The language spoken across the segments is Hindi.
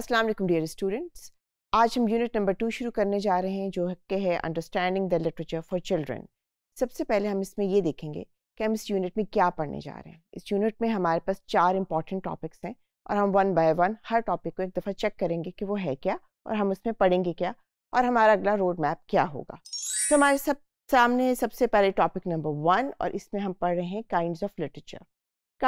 अस्सलाम वालेकुम डियर स्टूडेंट्स आज हम यूनिट नंबर टू शुरू करने जा रहे हैं जो के है understanding the literature for children सबसे पहले हम इसमें ये देखेंगे कि हम इस यूनिट में क्या पढ़ने जा रहे हैं इस यूनिट में हमारे पास चार इंपॉर्टेंट टॉपिक्स हैं और हम वन बाय वन हर टॉपिक को एक दफ़ा चेक करेंगे कि वो है क्या और हम उसमें पढ़ेंगे क्या और हमारा अगला रोड मैप क्या होगा तो हमारे सब सामने सबसे पहले टॉपिक नंबर वन और इसमें हम पढ़ रहे हैं kind of literature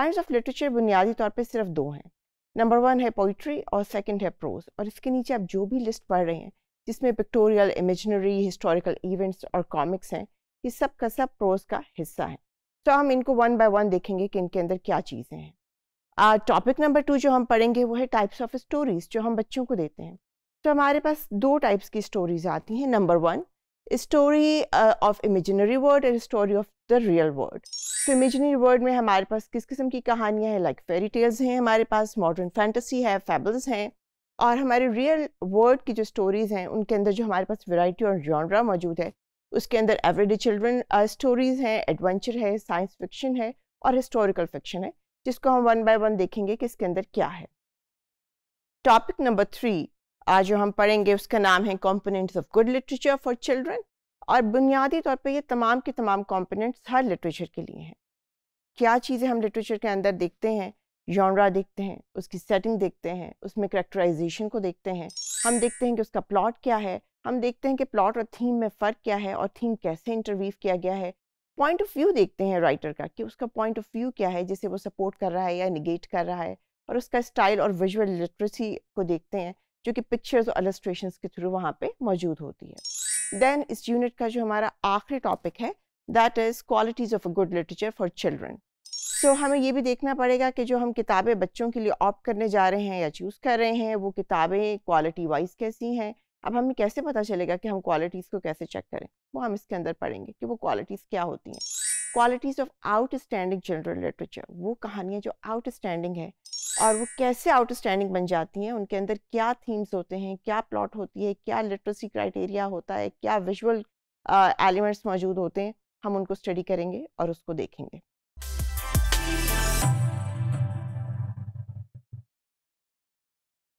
kind of literature बुनियादी तौर पर सिर्फ दो हैं नंबर वन है पोइट्री और सेकंड है प्रोज और इसके नीचे आप जो भी लिस्ट पढ़ रहे हैं जिसमें पिक्टोरियल इमेजनरी हिस्टोरिकल इवेंट्स और कॉमिक्स हैं ये सब का सब प्रोज का हिस्सा है तो हम इनको वन बाय वन देखेंगे कि इनके अंदर क्या चीज़ें हैं टॉपिक नंबर टू जो हम पढ़ेंगे वो है टाइप्स ऑफ स्टोरीज जो हम बच्चों को देते हैं तो हमारे पास दो टाइप्स की स्टोरीज आती हैं number one story of imaginary world and story of the real world तो इमेजिनरी वर्ल्ड में हमारे पास किस किस्म की कहानियाँ हैं लाइक फेरी टेल्स हैं हमारे पास मॉडर्न फैंटेसी है फेबल्स हैं और हमारे रियल वर्ल्ड की जो स्टोरीज़ हैं उनके अंदर जो हमारे पास वेराइटी और जॉनरा मौजूद है उसके अंदर एवरीडे चिल्ड्रन स्टोरीज़ हैं एडवेंचर है साइंस फिक्शन है और हिस्टोरिकल फिक्शन है जिसको हम वन बाय वन देखेंगे कि इसके अंदर क्या है टॉपिक नंबर थ्री आज जो हम पढ़ेंगे उसका नाम है components of good literature for children और बुनियादी तौर पर ये तमाम के तमाम कॉम्पोनेंट्स हर लिटरेचर के लिए हैं क्या चीज़ें हम लिटरेचर के अंदर देखते हैं जॉनरा देखते हैं उसकी सेटिंग देखते हैं उसमें करेक्टराइजेशन को देखते हैं हम देखते हैं कि उसका प्लॉट क्या है हम देखते हैं कि प्लॉट और थीम में फ़र्क क्या है और थीम कैसे इंटरव्यू किया गया है पॉइंट ऑफ व्यू देखते हैं राइटर का कि उसका पॉइंट ऑफ व्यू क्या है जिसे वो सपोर्ट कर रहा है या निगेट कर रहा है और उसका स्टाइल और विजुअल लिटरेसी को देखते हैं जो कि पिक्चर्स और एलस्ट्रेशन के थ्रू वहाँ पे मौजूद होती है देन इस यूनिट का जो हमारा आखिरी टॉपिक है that is qualities of a good literature for children so हमें ये भी देखना पड़ेगा कि जो हम किताबें बच्चों के लिए ऑप्ट करने जा रहे हैं या चूज़ कर रहे हैं वो किताबें क्वालिटी वाइज कैसी हैं अब हमें कैसे पता चलेगा कि हम क्वालिटीज़ को कैसे चेक करें वो हम इसके अंदर पढ़ेंगे कि वो क्वालिटीज़ क्या होती हैं qualities of outstanding general literature वो कहानियाँ जो आउट स्टैंडिंग है और वो कैसे आउटस्टैंडिंग बन जाती हैं उनके अंदर क्या थीम्स होते हैं क्या प्लॉट होती है क्या लिटरेसी क्राइटेरिया होता है क्या विजुअल एलिमेंट्स मौजूद होते हैं हम उनको स्टडी करेंगे और उसको देखेंगे